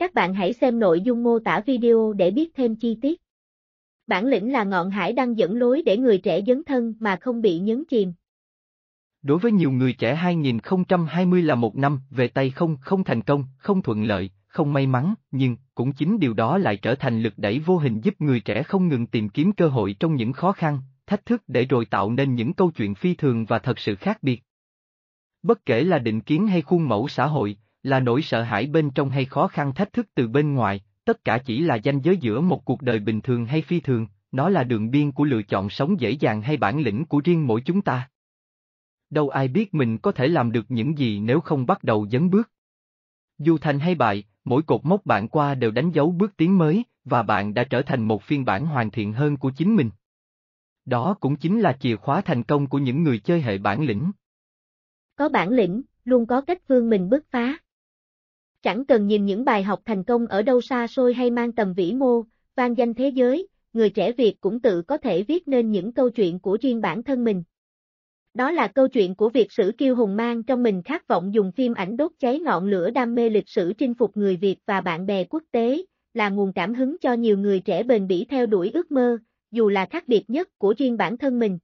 Các bạn hãy xem nội dung mô tả video để biết thêm chi tiết. Bản lĩnh là ngọn hải đăng dẫn lối để người trẻ dấn thân mà không bị nhấn chìm. Đối với nhiều người trẻ 2020 là một năm về tay không, không thành công, không thuận lợi, không may mắn, nhưng cũng chính điều đó lại trở thành lực đẩy vô hình giúp người trẻ không ngừng tìm kiếm cơ hội trong những khó khăn, thách thức để rồi tạo nên những câu chuyện phi thường và thật sự khác biệt. Bất kể là định kiến hay khuôn mẫu xã hội, là nỗi sợ hãi bên trong hay khó khăn thách thức từ bên ngoài, tất cả chỉ là danh giới giữa một cuộc đời bình thường hay phi thường, nó là đường biên của lựa chọn sống dễ dàng hay bản lĩnh của riêng mỗi chúng ta. Đâu ai biết mình có thể làm được những gì nếu không bắt đầu dấn bước. Dù thành hay bại, mỗi cột mốc bạn qua đều đánh dấu bước tiến mới, và bạn đã trở thành một phiên bản hoàn thiện hơn của chính mình. Đó cũng chính là chìa khóa thành công của những người chơi hệ bản lĩnh. Có bản lĩnh, luôn có cách vươn mình bước phá. Chẳng cần nhìn những bài học thành công ở đâu xa xôi hay mang tầm vĩ mô, vang danh thế giới, người trẻ Việt cũng tự có thể viết nên những câu chuyện của riêng bản thân mình. Đó là câu chuyện của Việt sử kiêu hùng mang trong mình khát vọng dùng phim ảnh đốt cháy ngọn lửa đam mê lịch sử chinh phục người Việt và bạn bè quốc tế, là nguồn cảm hứng cho nhiều người trẻ bền bỉ theo đuổi ước mơ, dù là khác biệt nhất của riêng bản thân mình.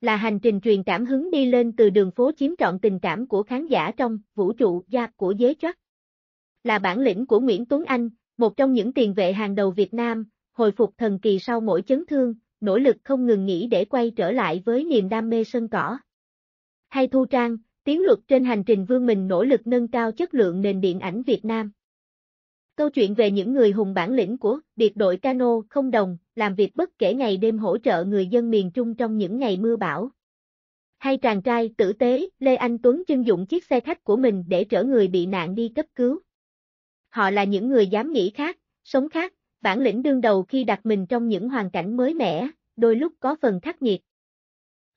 Là hành trình truyền cảm hứng đi lên từ đường phố chiếm trọn tình cảm của khán giả trong vũ trụ gia của giới chất là bản lĩnh của Nguyễn Tuấn Anh, một trong những tiền vệ hàng đầu Việt Nam, hồi phục thần kỳ sau mỗi chấn thương, nỗ lực không ngừng nghỉ để quay trở lại với niềm đam mê sân cỏ. Hay Thu Trang, tiến luật trên hành trình vương mình nỗ lực nâng cao chất lượng nền điện ảnh Việt Nam. Câu chuyện về những người hùng bản lĩnh của biệt đội cano không đồng, làm việc bất kể ngày đêm hỗ trợ người dân miền Trung trong những ngày mưa bão. Hay chàng trai tử tế, Lê Anh Tuấn chưng dụng chiếc xe khách của mình để chở người bị nạn đi cấp cứu họ là những người dám nghĩ khác, sống khác, bản lĩnh đương đầu khi đặt mình trong những hoàn cảnh mới mẻ, đôi lúc có phần khắc nghiệt.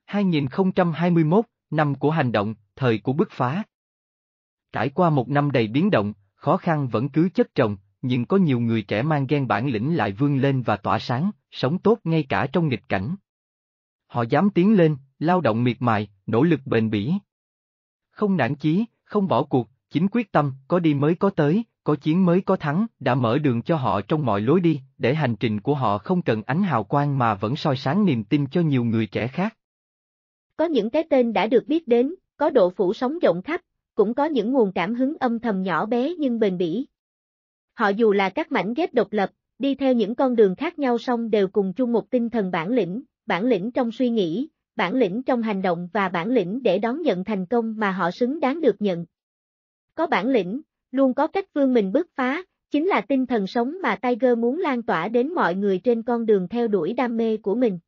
2021, năm của hành động, thời của bứt phá. Trải qua một năm đầy biến động, khó khăn vẫn cứ chất chồng, nhưng có nhiều người trẻ mang gen bản lĩnh lại vươn lên và tỏa sáng, sống tốt ngay cả trong nghịch cảnh. Họ dám tiến lên, lao động miệt mài, nỗ lực bền bỉ. Không nản chí, không bỏ cuộc, chính quyết tâm, có đi mới có tới, có chiến mới có thắng, đã mở đường cho họ trong mọi lối đi, để hành trình của họ không cần ánh hào quang mà vẫn soi sáng niềm tin cho nhiều người trẻ khác. Có những cái tên đã được biết đến, có độ phủ sóng rộng khắp, cũng có những nguồn cảm hứng âm thầm nhỏ bé nhưng bền bỉ. Họ dù là các mảnh ghép độc lập, đi theo những con đường khác nhau song đều cùng chung một tinh thần bản lĩnh, bản lĩnh trong suy nghĩ, bản lĩnh trong hành động và bản lĩnh để đón nhận thành công mà họ xứng đáng được nhận. Có bản lĩnh, luôn có cách vươn mình bứt phá, chính là tinh thần sống mà Tiger muốn lan tỏa đến mọi người trên con đường theo đuổi đam mê của mình.